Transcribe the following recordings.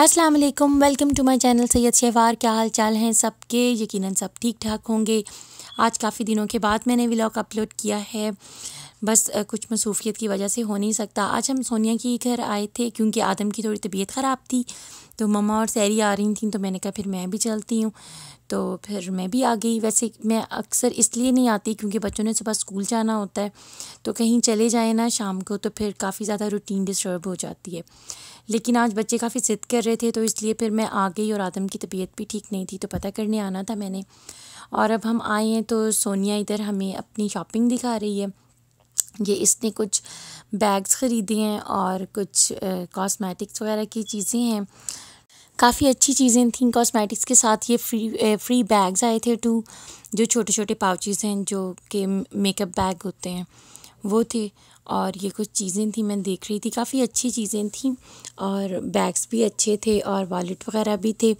अस्सलाम वालेकुम welcome to my channel Syed शेवार क्या हाल चाल हैं सबके यकीनन सब ठीक ठाक होंगे आज काफ़ी दिनों के बाद मैंने व्लॉग अपलोड किया है बस कुछ मसूफियत की वजह से हो नहीं सकता आज हम सोनिया के घर आए थे क्योंकि आदम की थोड़ी तबीयत ख़राब थी तो मम्मा और सैरी आ रही थी तो मैंने कहा फिर मैं भी चलती हूँ तो फिर मैं भी आ गई वैसे मैं अक्सर इसलिए नहीं आती क्योंकि बच्चों ने सुबह स्कूल जाना होता है तो कहीं चले जाए ना शाम को तो फिर काफ़ी ज़्यादा रूटीन डिस्टर्ब हो जाती है लेकिन आज बच्चे काफ़ी ज़िद कर रहे थे तो इसलिए फिर मैं आ गई और आदम की तबीयत भी ठीक नहीं थी तो पता करने आना था मैंने और अब हम आए हैं तो सोनिया इधर हमें अपनी शॉपिंग दिखा रही है ये इसने कुछ बैग्स ख़रीदे हैं और कुछ कॉस्मेटिक्स वगैरह की चीज़ें हैं काफ़ी अच्छी चीज़ें थी कॉस्मेटिक्स के साथ ये फ्री फ्री बैग्स आए थे टू जो छोटे छोटे पाउचेस हैं जो के मेकअप बैग होते हैं वो थे और ये कुछ चीज़ें थी मैं देख रही थी काफ़ी अच्छी चीज़ें थी और बैग्स भी अच्छे थे और वॉलेट वगैरह भी थे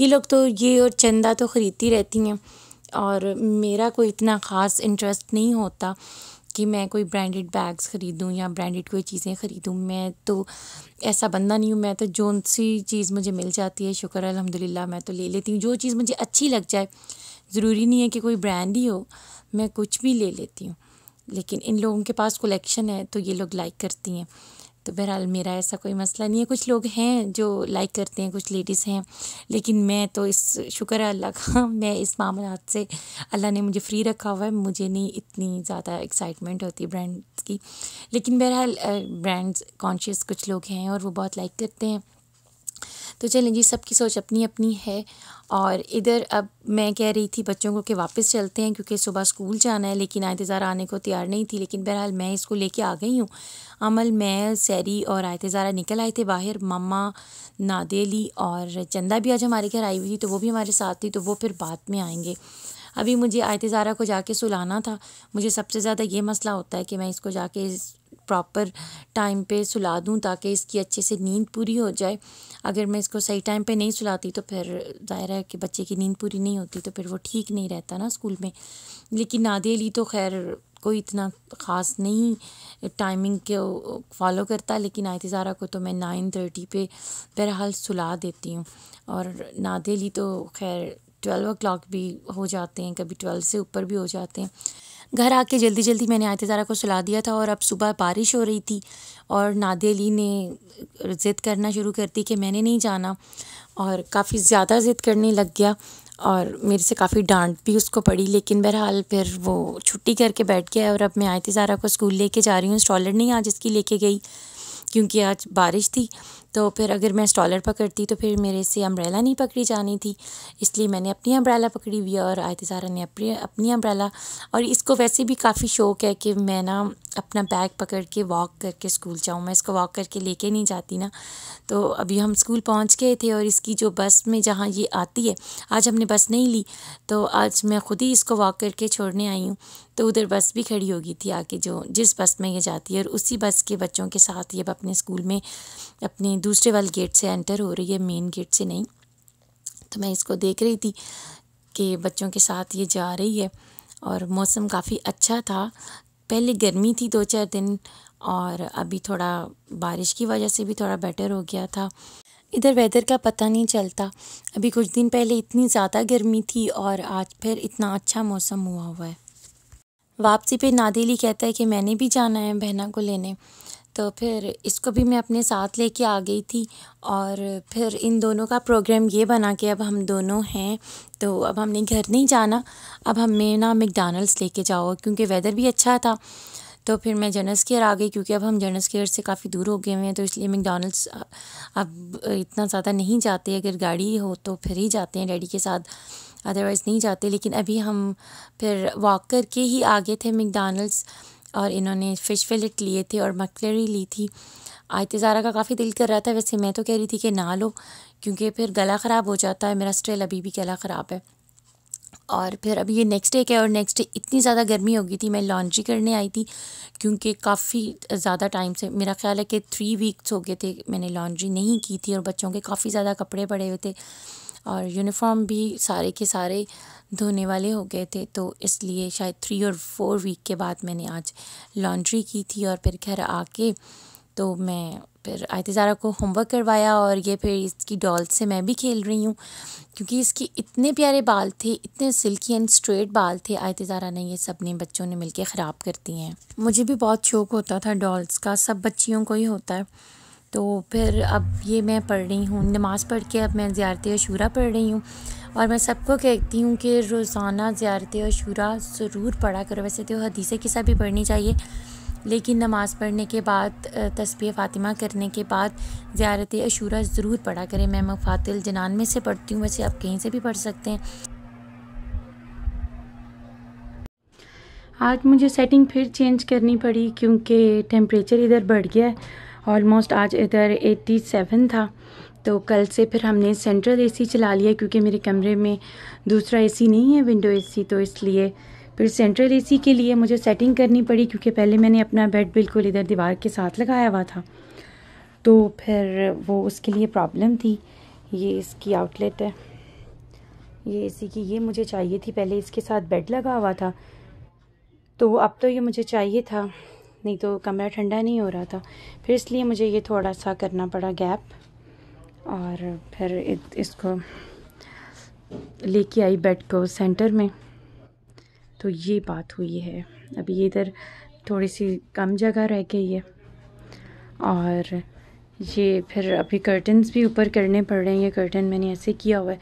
ये लोग तो ये और चंदा तो ख़रीदती रहती हैं और मेरा कोई इतना ख़ास इंटरेस्ट नहीं होता कि मैं कोई ब्रांडेड बैग्स ख़रीदूँ या ब्रांडेड कोई चीज़ें ख़रीदूँ मैं तो ऐसा बंदा नहीं हूँ मैं तो जो सी चीज़ मुझे मिल जाती है शुक्र अलहमदिल्ला मैं तो ले लेती हूँ जो चीज़ मुझे अच्छी लग जाए ज़रूरी नहीं है कि कोई ब्रांड ही हो मैं कुछ भी ले लेती हूँ लेकिन इन लोगों के पास कलेक्शन है तो ये लोग लाइक करती हैं तो बहरहाल मेरा ऐसा कोई मसला नहीं है कुछ लोग हैं जो लाइक करते हैं कुछ लेडीज़ हैं लेकिन मैं तो इस शुक्र है अल्लाह का मैं इस मामला से अल्लाह ने मुझे फ़्री रखा हुआ है मुझे नहीं इतनी ज़्यादा एक्साइटमेंट होती ब्रांड्स की लेकिन बहरहाल ब्रांड्स कॉन्शियस कुछ लोग हैं और वो बहुत लाइक करते हैं तो चलें जी सबकी सोच अपनी अपनी है और इधर अब मैं कह रही थी बच्चों को कि वापस चलते हैं क्योंकि सुबह स्कूल जाना है लेकिन आयतज़ार आने को तैयार नहीं थी लेकिन बहरहाल मैं इसको लेके आ गई हूँ अमल मैं सैरी और आयतज़ारा निकल आए थे बाहर मम्मा नादेली और चंदा भी आज हमारे घर आई हुई थी तो वो भी हमारे साथ थी तो वो फिर बाद में आएंगे अभी मुझे आयत ज़ारा को जाके सुलाना था मुझे सबसे ज़्यादा ये मसला होता है कि मैं इसको जाके इस प्रॉपर टाइम पे सुला दूँ ताकि इसकी अच्छे से नींद पूरी हो जाए अगर मैं इसको सही टाइम पे नहीं सुलाती तो फिर ज़ाहिर है कि बच्चे की नींद पूरी नहीं होती तो फिर वो ठीक नहीं रहता ना स्कूल में लेकिन नादेली तो खैर कोई इतना ख़ास नहीं टाइमिंग को फॉलो करता लेकिन आयत ज़ारा को तो मैं नाइन थर्टी पर बहरहाल सुला देती हूँ और नादेली तो खैर ट्वेल्व ओ क्लाक भी हो जाते हैं कभी ट्वेल्व से ऊपर भी हो जाते हैं घर आके जल्दी जल्दी मैंने आयत तारा को सुला दिया था और अब सुबह बारिश हो रही थी और नादेली ने ज़िद करना शुरू कर दी कि मैंने नहीं जाना और काफ़ी ज़्यादा ज़िद करने लग गया और मेरे से काफ़ी डांट भी उसको पड़ी लेकिन बहरहाल फिर वो छुट्टी करके बैठ गया और अब मैं आयत तारा को स्कूल लेके जा रही हूँ स्टॉलर नहीं आज इसकी लेके गई क्योंकि आज बारिश थी तो फिर अगर मैं स्टॉलर पकड़ती तो फिर मेरे से अम्ब्रेला नहीं पकड़ी जानी थी इसलिए मैंने अपनी अम्ब्रेला पकड़ी हुई और आयत सारा ने अपनी अपनी अम्ब्रेला और इसको वैसे भी काफ़ी शौक है कि मैं ना अपना बैग पकड़ के वॉक करके स्कूल जाऊँ मैं इसको वॉक करके लेके नहीं जाती ना तो अभी हम स्कूल पहुँच गए थे और इसकी जो बस में जहाँ ये आती है आज हमने बस नहीं ली तो आज मैं ख़ुद ही इसको वॉक करके छोड़ने आई हूँ तो उधर बस भी खड़ी होगी थी आके जो जिस बस में ये जाती है और उसी बस के बच्चों के साथ ये अपने स्कूल में अपने दूसरे वाले गेट से एंटर हो रही है मेन गेट से नहीं तो मैं इसको देख रही थी कि बच्चों के साथ ये जा रही है और मौसम काफ़ी अच्छा था पहले गर्मी थी दो चार दिन और अभी थोड़ा बारिश की वजह से भी थोड़ा बेटर हो गया था इधर वेदर का पता नहीं चलता अभी कुछ दिन पहले इतनी ज़्यादा गर्मी थी और आज फिर इतना अच्छा मौसम हुआ हुआ है वापसी पे नादिली कहता है कि मैंने भी जाना है बहना को लेने तो फिर इसको भी मैं अपने साथ लेके आ गई थी और फिर इन दोनों का प्रोग्राम ये बना कि अब हम दोनों हैं तो अब हमने घर नहीं जाना अब हमें ना मैकडोनल्ड्स लेके जाओ क्योंकि वेदर भी अच्छा था तो फिर मैं जनस केयर आ गई क्योंकि अब हम जनस केयर से काफ़ी दूर हो गए हुए हैं तो इसलिए मैकडानल्ड्स अब इतना ज़्यादा नहीं जाते अगर गाड़ी हो तो फिर ही जाते हैं डैडी के साथ अदरवाइज़ नहीं जाते लेकिन अभी हम फिर वॉक करके ही आ गए थे मैकडानल्ड्स और इन्होंने फ़िश फिलेट लिए थे और मकलरी ली थी आयते ज़ारा का काफ़ी दिल कर रहा था वैसे मैं तो कह रही थी कि ना लो क्योंकि फिर गला ख़राब हो जाता है मेरा स्टेल अभी भी गला ख़राब है और फिर अभी ये नेक्स्ट डे का और नेक्स्ट डे इतनी ज़्यादा गर्मी हो गई थी मैं लॉन्ड्री करने आई थी क्योंकि काफ़ी ज़्यादा टाइम से मेरा ख्याल है कि थ्री वीक्स हो गए थे मैंने लॉन्ड्री नहीं की थी और बच्चों के काफ़ी ज़्यादा कपड़े पड़े हुए थे और यूनिफॉर्म भी सारे के सारे धोने वाले हो गए थे तो इसलिए शायद थ्री और फोर वीक के बाद मैंने आज लॉन्ड्री की थी और फिर घर आके तो मैं फिर आयत ज़ारा को होमवर्क करवाया और ये फिर इसकी डॉल से मैं भी खेल रही हूँ क्योंकि इसके इतने प्यारे बाल थे इतने सिल्की एंड स्ट्रेट बाल थे आयत ज़ारा ने ये सब ने बच्चों ने मिलके ख़राब कर दिए हैं मुझे भी बहुत शौक होता था डॉल्स का सब बच्चियों को ही होता है तो फिर अब ये मैं पढ़ रही हूँ नमाज़ पढ़ के अब मैं ज़्यारत अशूरा पढ़ रही हूँ और मैं सबको कहती हूँ कि रोज़ाना ज़्यारत अशूरा ज़रूर पढ़ा करो वैसे तो हदीसे किसा भी पढ़नी चाहिए लेकिन नमाज़ पढ़ने के बाद तस्बी फ़ातिमा करने के बाद ज़्यारत अशूरा ज़रूर पढ़ा करें मैं मफातिल जनान में से पढ़ती हूँ वैसे आप कहीं से भी पढ़ सकते हैं आज मुझे सेटिंग फिर चेंज करनी पड़ी क्योंकि टेम्परेचर इधर बढ़ गया है ऑलमोस्ट आज इधर 87 था तो कल से फिर हमने सेंट्रल एसी चला लिया क्योंकि मेरे कमरे में दूसरा एसी नहीं है विंडो एसी तो इसलिए फिर सेंट्रल एसी के लिए मुझे सेटिंग करनी पड़ी क्योंकि पहले मैंने अपना बेड बिल्कुल इधर दीवार के साथ लगाया हुआ था तो फिर वो उसके लिए प्रॉब्लम थी ये इसकी आउटलेट है ये एसी की ये मुझे चाहिए थी पहले इसके साथ बेड लगा हुआ था तो अब तो ये मुझे चाहिए था नहीं तो कमरा ठंडा नहीं हो रहा था फिर इसलिए मुझे ये थोड़ा सा करना पड़ा गैप और फिर इसको लेके आई बेड को सेंटर में तो ये बात हुई है अभी इधर थोड़ी सी कम जगह रह गई है और ये फिर अभी कर्टन्स भी ऊपर करने पड़ रहे हैं ये कर्टन मैंने ऐसे किया हुआ है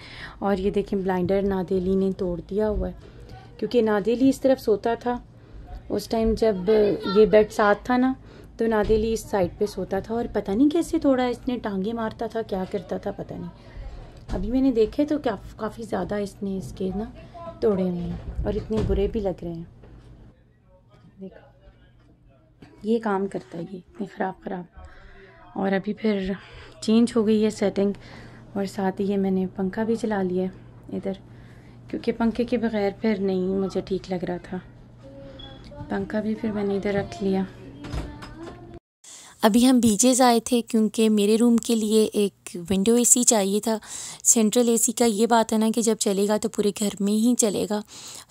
और ये देखें ब्लाइंडर नादेली ने तोड़ दिया हुआ है क्योंकि नादेली इस तरफ सोता था उस टाइम जब ये बेड साथ था ना तो नादेली इस साइड पे सोता था और पता नहीं कैसे थोड़ा इसने टांगे मारता था क्या करता था पता नहीं अभी मैंने देखे तो क्या काफ़ी ज़्यादा इसने इसके ना तोड़े हुए हैं और इतने बुरे भी लग रहे हैं देखो ये काम करता है ये इतने ख़राब ख़राब और अभी फिर चेंज हो गई है सेटिंग और साथ ही ये मैंने पंखा भी चला लिया इधर क्योंकि पंखे के बग़ैर फिर नहीं मुझे ठीक लग रहा था पंखा भी फिर मैंने इधर रख लिया अभी हम बीजेज आए थे क्योंकि मेरे रूम के लिए एक विंडो एसी चाहिए था सेंट्रल एसी का ये बात है ना कि जब चलेगा तो पूरे घर में ही चलेगा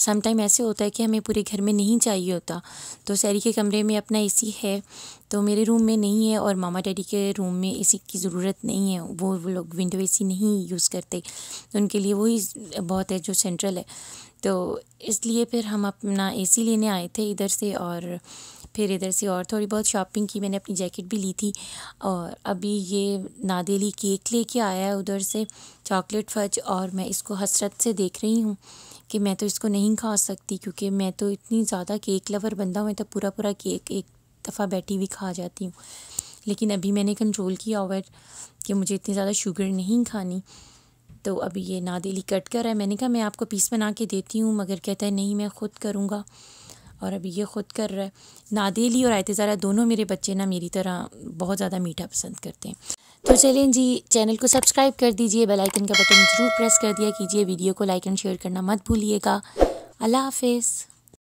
समटाइम ऐसे होता है कि हमें पूरे घर में नहीं चाहिए होता तो सैरी के कमरे में अपना एसी है तो मेरे रूम में नहीं है और मामा डैडी के रूम में एसी की ज़रूरत नहीं है वो वो लोग विंडो ए नहीं यूज़ करते तो उनके लिए वही बहुत है जो सेंट्रल है तो इसलिए फिर हम अपना ए लेने आए थे इधर से और फिर इधर से और थोड़ी बहुत शॉपिंग की मैंने अपनी जैकेट भी ली थी और अभी ये नादेली केक लेके आया है उधर से चॉकलेट फज और मैं इसको हसरत से देख रही हूँ कि मैं तो इसको नहीं खा सकती क्योंकि मैं तो इतनी ज़्यादा केक लवर बंदा हुआ तो पूरा पूरा केक एक दफ़ा बैठी हुई खा जाती हूँ लेकिन अभी मैंने कंट्रोल किया हुआ है कि मुझे इतनी ज़्यादा शुगर नहीं खानी तो अभी ये नादेली कट कर है मैंने कहा मैं आपको पीस बना के देती हूँ मगर कहता है नहीं मैं ख़ुद करूँगा और अभी ये ख़ुद कर रहा है नादेली और आयते ज़रा दोनों मेरे बच्चे ना मेरी तरह बहुत ज़्यादा मीठा पसंद करते हैं तो चलिए जी चैनल को सब्सक्राइब कर दीजिए बेल आइकन का बटन ज़रूर प्रेस कर दिया कीजिए वीडियो को लाइक एंड शेयर करना मत भूलिएगा अल्लाह हाफिज़